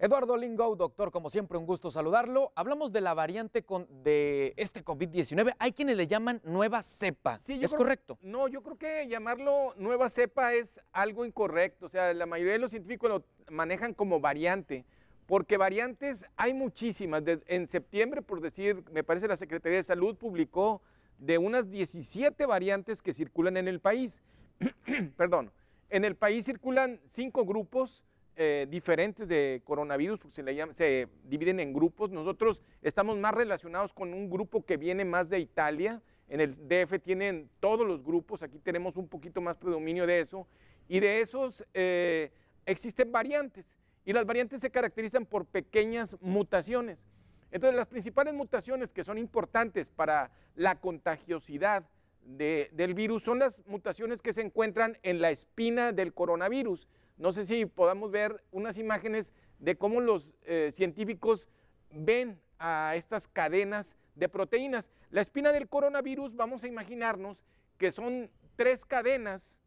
Eduardo Lingau, doctor, como siempre, un gusto saludarlo. Hablamos de la variante de este COVID-19. Hay quienes le llaman nueva cepa. ¿Es correcto? No, yo creo que llamarlo nueva cepa es algo incorrecto. O sea, la mayoría de los científicos lo manejan como variante, porque variantes hay muchísimas. en septiembre, por decir, me parece la Secretaría de Salud publicó de unas 17 variantes que circulan en el país. Perdón. En el país circulan cinco grupos eh, diferentes de coronavirus, porque se, dividen en grupos. Nosotros estamos más relacionados con un grupo que viene más de Italia. En el DF tienen todos los grupos, aquí tenemos un poquito más predominio de eso. Y de esos eh, existen variantes. Y las variantes se caracterizan por pequeñas mutaciones. Entonces, las principales mutaciones que son importantes para la contagiosidad del virus son las mutaciones que se encuentran en la espina del coronavirus. No sé si podamos ver unas imágenes de cómo los eh, científicos ven a estas cadenas de proteínas. La espina del coronavirus, vamos a imaginarnos que son tres cadenas,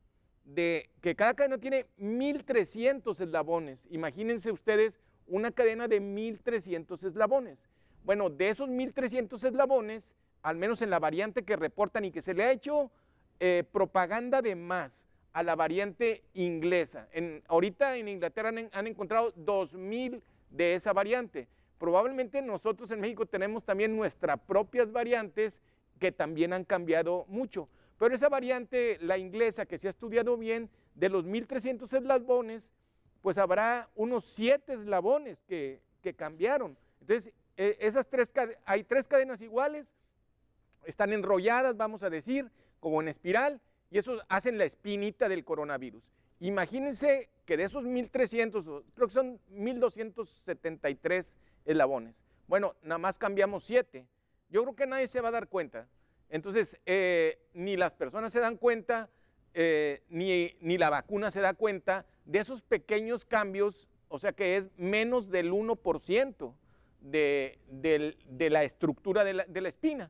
de, que cada cadena tiene 1.300 eslabones. Imagínense ustedes una cadena de 1.300 eslabones. Bueno, de esos 1.300 eslabones, al menos en la variante que reportan y que se le ha hecho eh, propaganda de más, a la variante inglesa. En, ahorita en Inglaterra han, encontrado 2.000 de esa variante. Probablemente nosotros en México tenemos también nuestras propias variantes que también han cambiado mucho. Pero esa variante, la inglesa, que se ha estudiado bien, de los 1.300 eslabones, pues habrá unos 7 eslabones que, cambiaron. Entonces, e, esas tres, hay tres cadenas iguales, están enrolladas, vamos a decir, como en espiral, y eso hacen la espinita del coronavirus. Imagínense que de esos 1.300, creo que son 1.273 eslabones. Bueno, nada más cambiamos 7. Yo creo que nadie se va a dar cuenta. Entonces, eh, ni las personas se dan cuenta, eh, ni, la vacuna se da cuenta de esos pequeños cambios, o sea que es menos del 1% de, la estructura de la, de la espina.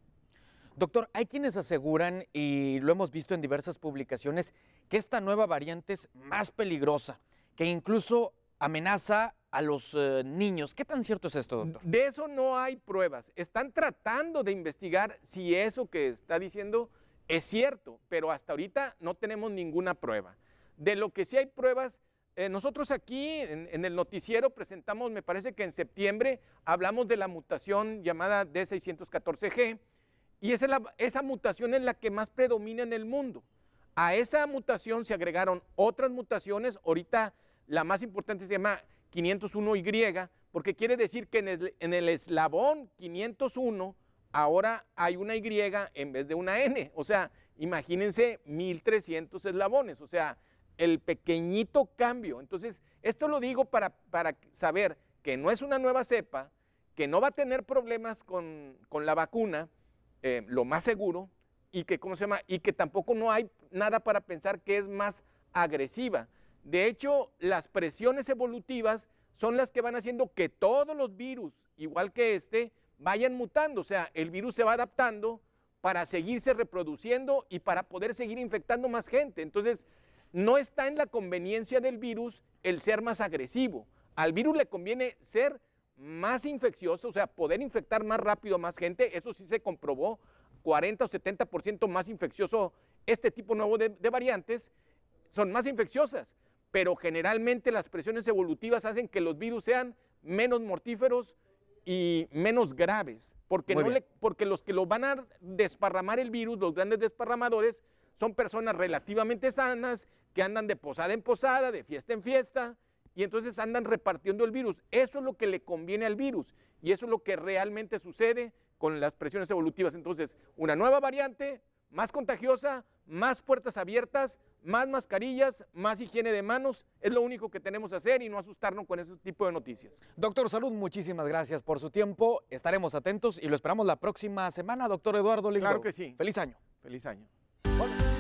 Doctor, hay quienes aseguran, y lo hemos visto en diversas publicaciones, que esta nueva variante es más peligrosa, que incluso amenaza a los eh, niños. ¿Qué tan cierto es esto, doctor? De eso no hay pruebas. Están tratando de investigar si eso que está diciendo es cierto, pero hasta ahorita no tenemos ninguna prueba. De lo que sí hay pruebas, eh, nosotros aquí en, en, el noticiero presentamos, me parece que en septiembre, hablamos de la mutación llamada D614G, y esa, mutación es la que más predomina en el mundo. A esa mutación se agregaron otras mutaciones. Ahorita la más importante se llama 501Y, porque quiere decir que en el, eslabón 501 ahora hay una Y en vez de una N. O sea, imagínense 1300 eslabones. O sea, el pequeñito cambio. Entonces, esto lo digo para, para saber que no es una nueva cepa, que no va a tener problemas con, con la vacuna eh, lo más seguro y que, ¿cómo se llama? Y que tampoco no hay nada para pensar que es más agresiva. De hecho, las presiones evolutivas son las que van haciendo que todos los virus, igual que este, vayan mutando. O sea, el virus se va adaptando para seguirse reproduciendo y para poder seguir infectando más gente. Entonces, no está en la conveniencia del virus el ser más agresivo. Al virus le conviene ser más infeccioso, o sea, poder infectar más rápido a más gente, eso sí se comprobó, 40 o 70% más infeccioso este tipo nuevo de, variantes, son más infecciosas, pero generalmente las presiones evolutivas hacen que los virus sean menos mortíferos y menos graves, porque, porque los que lo van a desparramar el virus, los grandes desparramadores, son personas relativamente sanas que andan de posada en posada, de fiesta en fiesta, y entonces andan repartiendo el virus. Eso es lo que le conviene al virus y eso es lo que realmente sucede con las presiones evolutivas. Entonces, una nueva variante, más contagiosa, más puertas abiertas, más mascarillas, más higiene de manos, es lo único que tenemos que hacer y no asustarnos con ese tipo de noticias. Doctor Salud, muchísimas gracias por su tiempo, estaremos atentos y lo esperamos la próxima semana, doctor Eduardo Ligro. Claro que sí. Feliz año. Feliz año.